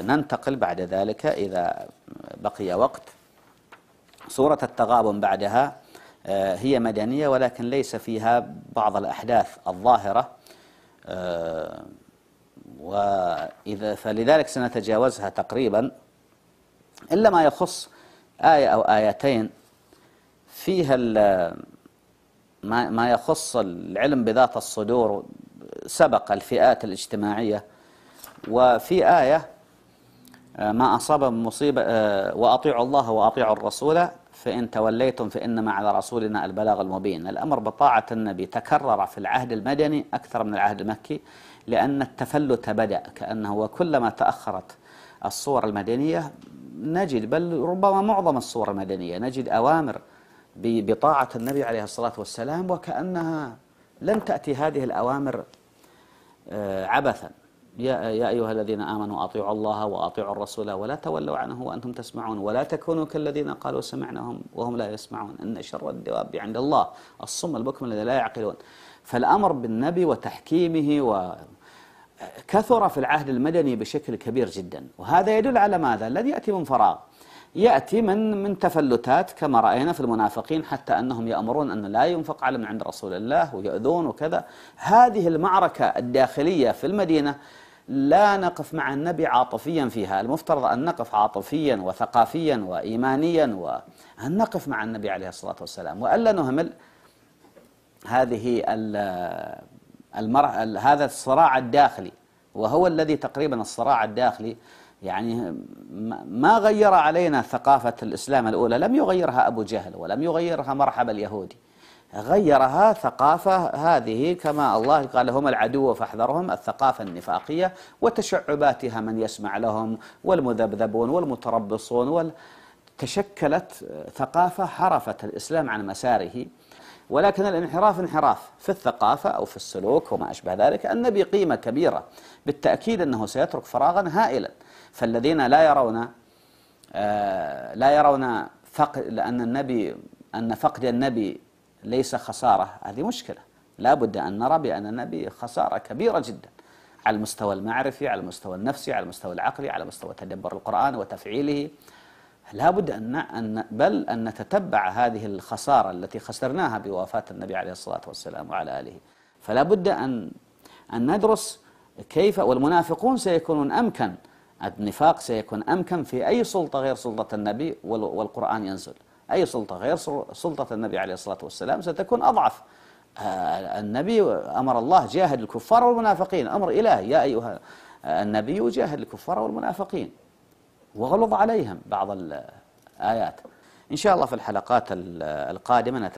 ننتقل بعد ذلك إذا بقي وقت صورة التغابن بعدها آه، هي مدنية ولكن ليس فيها بعض الأحداث الظاهرة آه، وإذا فلذلك سنتجاوزها تقريبا إلا ما يخص آية أو آيتين فيها ما يخص العلم بذات الصدور سبق الفئات الاجتماعية وفي آية آه، ما أصاب من مصيبة آه، وأطيعوا الله وأطيعوا الرسول فإن توليتم فإنما على رسولنا البلاغ المبين الأمر بطاعة النبي تكرر في العهد المدني أكثر من العهد المكي لأن التفلت بدأ كأنه وكلما تأخرت الصور المدنية نجد بل ربما معظم الصور المدنية نجد أوامر بطاعة النبي عليه الصلاة والسلام وكأنها لم تأتي هذه الأوامر آه، عبثا يا يا أيها الذين آمنوا أطيعوا الله وأطيعوا الرسول ولا تولوا عنه وأنتم تسمعون ولا تكونوا كالذين قالوا سمعناهم وهم لا يسمعون إن شر الدواب عند الله الصم البكم الذي لا يعقلون فالأمر بالنبي وتحكيمه و كثر في العهد المدني بشكل كبير جدا وهذا يدل على ماذا؟ الذي يأتي من فراغ يأتي من من تفلتات كما رأينا في المنافقين حتى أنهم يأمرون أن لا ينفق على من عند رسول الله ويؤذون وكذا هذه المعركة الداخلية في المدينة لا نقف مع النبي عاطفيا فيها المفترض أن نقف عاطفيا وثقافيا وإيمانيا وأن نقف مع النبي عليه الصلاة والسلام وألا نهمل هذه المرأة هذا الصراع الداخلي وهو الذي تقريبا الصراع الداخلي يعني ما غير علينا ثقافة الإسلام الأولى لم يغيرها أبو جهل ولم يغيرها مرحب اليهودي غيرها ثقافة هذه كما الله قال هم العدو فاحذرهم الثقافة النفاقية وتشعباتها من يسمع لهم والمذبذبون والمتربصون وال... تشكلت ثقافة حرفت الإسلام عن مساره ولكن الانحراف انحراف في الثقافة أو في السلوك وما أشبه ذلك النبي قيمة كبيرة بالتأكيد أنه سيترك فراغا هائلا فالذين لا يرون آه، لا يرون فقد لأن النبي أن فقد النبي ليس خسارة هذه مشكلة لا بد أن نرى بأن النبي خسارة كبيرة جدا على المستوى المعرفي على المستوى النفسي على المستوى العقلي على مستوى تدبر القرآن وتفعيله لا بد أن, أن بل أن نتتبع هذه الخسارة التي خسرناها بوفاة النبي عليه الصلاة والسلام وعلى آله فلا بد أن, أن ندرس كيف والمنافقون سيكونون أمكن النفاق سيكون أمكن في أي سلطة غير سلطة النبي والقرآن ينزل أي سلطة غير سلطة النبي عليه الصلاة والسلام ستكون أضعف آه، النبي أمر الله جاهد الكفار والمنافقين أمر إلهي يا أيها النبي جاهد الكفار والمنافقين وغلظ عليهم بعض الآيات إن شاء الله في الحلقات القادمة